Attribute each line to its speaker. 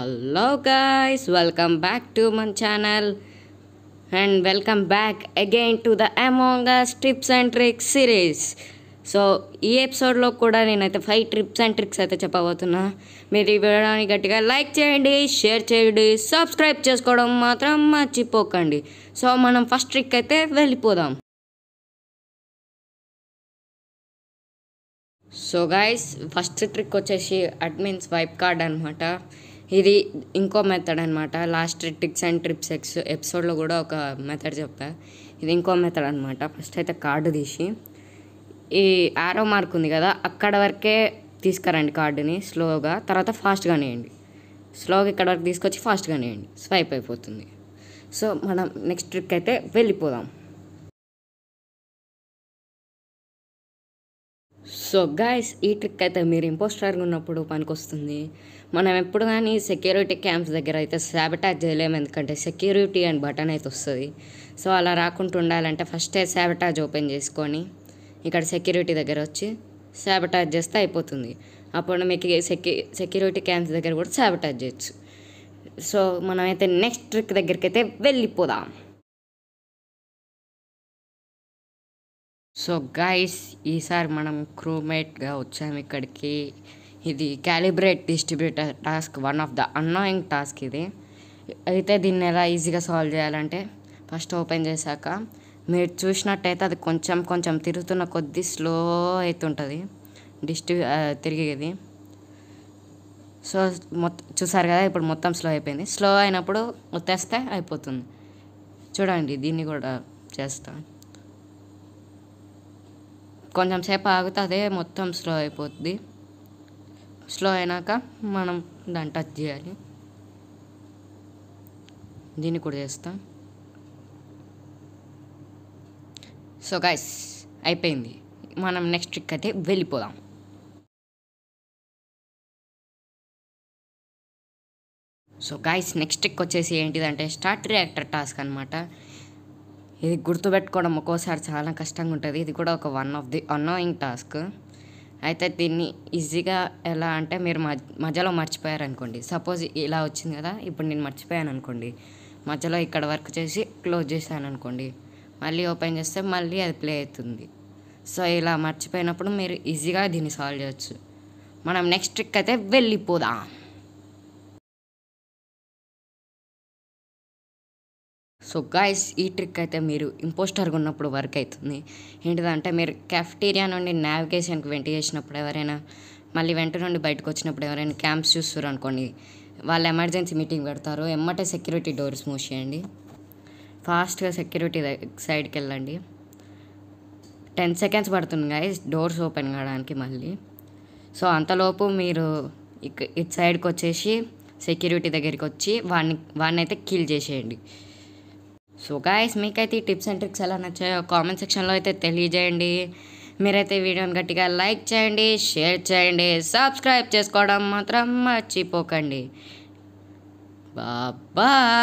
Speaker 1: hello guys welcome back to మన్ channel and welcome back again to the Among Us trips and tricks series so ఈ ఎపిసోడ్లో కూడా నేనైతే five trips and tricks అయితే చెప్పబోతున్నా మీరు ఈ వీడియోని గట్టిగా లైక్ చేయండి షేర్ చేయండి సబ్స్క్రైబ్ చేసుకోవడం మాత్రం మర్చిపోకండి సో మనం ఫస్ట్ ట్రిక్ అయితే వెళ్ళిపోదాం సో గాయస్ ఫస్ట్ ట్రిక్ వచ్చేసి అడ్మిన్స్ వైప్ కార్డ్ అనమాట ఇది ఇంకో మెథడ్ అనమాట లాస్ట్ టిక్స్ అండ్ ట్రిప్స్ ఎక్స్ ఎపిసోడ్లో కూడా ఒక మెథడ్ చెప్పా ఇది ఇంకో మెథడ్ అనమాట ఫస్ట్ అయితే కార్డు తీసి ఈ ఆరో మార్క్ ఉంది కదా అక్కడ వరకే తీసుకురండి కార్డుని స్లోగా తర్వాత ఫాస్ట్గా నేయండి స్లోగా ఇక్కడ వరకు తీసుకొచ్చి ఫాస్ట్గా నేయండి స్వైప్ అయిపోతుంది సో మనం నెక్స్ట్ ట్రిక్ అయితే వెళ్ళిపోదాం సో గాయస్ ఈ ట్రిక్ అయితే మీరు ఇంపోస్టర్గా ఉన్నప్పుడు పనికొస్తుంది మనం ఎప్పుడు కానీ సెక్యూరిటీ క్యాంప్స్ దగ్గర అయితే శాబటాజ్ చేయలేము ఎందుకంటే సెక్యూరిటీ అండ్ బటన్ అయితే వస్తుంది సో అలా రాకుండా ఉండాలంటే ఫస్టే శాబటాజ్ ఓపెన్ చేసుకొని ఇక్కడ సెక్యూరిటీ దగ్గర వచ్చి శాబటాజ్ చేస్తే అయిపోతుంది అప్పుడు మీకు సెక్యూ సెక్యూరిటీ క్యాంప్స్ దగ్గర కూడా శాబటాజ్ చేయొచ్చు సో మనమైతే నెక్స్ట్ ట్రిక్ దగ్గరికి అయితే వెళ్ళిపోదాం సో గైస్ ఈసారి మనం క్రూమేట్గా వచ్చాము ఇక్కడికి ఇది calibrate distributor task one of the annoying task ఇది అయితే దీన్ని ఎలా ఈజీగా సాల్వ్ చేయాలంటే ఫస్ట్ ఓపెన్ చేశాక మీరు చూసినట్టయితే అది కొంచెం కొంచెం తిరుగుతున్న కొద్దీ స్లో అవుతుంటుంది డిస్ట్రిబ్యూ తిరిగేది సో మొత్తం చూసారు కదా ఇప్పుడు మొత్తం స్లో అయిపోయింది స్లో అయినప్పుడు ఒత్తేస్తే అయిపోతుంది చూడండి దీన్ని కూడా చేస్తాను కొంచెం సేపు ఆగితే అదే మొత్తం స్లో అయిపోద్ది స్లో అయినాక మనం దాన్ని టచ్ చేయాలి దీన్ని కూడా చేస్తాం సో గైస్ అయిపోయింది మనం నెక్స్ట్ ట్రిక్ అయితే వెళ్ళిపోదాం సో గాయస్ నెక్స్ట్ ట్రిక్ వచ్చేసి ఏంటిదంటే స్టార్ట్ రియాక్టర్ టాస్క్ అనమాట ఇది గుర్తుపెట్టుకోవడం ఒక్కోసారి చాలా కష్టంగా ఉంటుంది ఇది కూడా ఒక one of the annoying task అయితే దీన్ని ఈజీగా ఎలా అంటే మీరు మధ్యలో మర్చిపోయారనుకోండి సపోజ్ ఇలా వచ్చింది కదా ఇప్పుడు నేను మర్చిపోయాను అనుకోండి మధ్యలో ఇక్కడ వర్క్ చేసి క్లోజ్ చేశాను అనుకోండి మళ్ళీ ఓపెన్ చేస్తే మళ్ళీ అది ప్లే అవుతుంది సో ఇలా మర్చిపోయినప్పుడు మీరు ఈజీగా దీన్ని సాల్వ్ చేయొచ్చు మనం నెక్స్ట్ ట్రిక్ అయితే వెళ్ళిపోదాం సో గాయస్ ఈ ట్రిక్ అయితే మీరు ఇంపోస్టర్గా ఉన్నప్పుడు వర్క్ అవుతుంది ఏంటిదంటే మీరు కెఫ్టీరియా నుండి నావిగేషన్కి వెంట చేసినప్పుడు ఎవరైనా మళ్ళీ వెంట నుండి బయటకు వచ్చినప్పుడు ఎవరైనా క్యాంప్స్ చూస్తారు అనుకోండి వాళ్ళు ఎమర్జెన్సీ మీటింగ్ పెడతారు ఎమ్మటే సెక్యూరిటీ డోర్స్ మూసేయండి ఫాస్ట్గా సెక్యూరిటీ సైడ్కి వెళ్ళండి టెన్ సెకండ్స్ పడుతుంది గాయస్ డోర్స్ ఓపెన్ కావడానికి మళ్ళీ సో అంతలోపు మీరు ఇటు సైడ్కి వచ్చేసి సెక్యూరిటీ దగ్గరికి వచ్చి వాడిని వాడిని అయితే కిల్ చేసేయండి సో గాయస్ మీకైతే ఈ టిప్స్ అండ్ ట్రిక్స్ ఎలా నచ్చాయో కామెంట్ సెక్షన్లో అయితే తెలియజేయండి మీరైతే వీడియోని గట్టిగా లైక్ చేయండి షేర్ చేయండి సబ్స్క్రైబ్ చేసుకోవడం మాత్రం మర్చిపోకండి బాయ్